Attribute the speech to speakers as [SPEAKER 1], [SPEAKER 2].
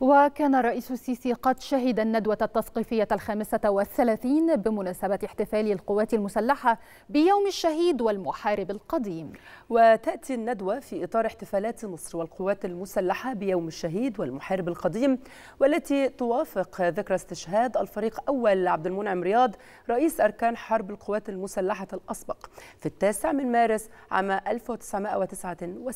[SPEAKER 1] وكان الرئيس السيسي قد شهد الندوة التثقيفية الخامسة والثلاثين بمناسبة احتفال القوات المسلحة بيوم الشهيد والمحارب القديم
[SPEAKER 2] وتأتي الندوة في إطار احتفالات مصر والقوات المسلحة بيوم الشهيد والمحارب القديم والتي توافق ذكرى استشهاد الفريق أول عبد المنعم رياض رئيس أركان حرب القوات المسلحة الأسبق في التاسع من مارس عام 1969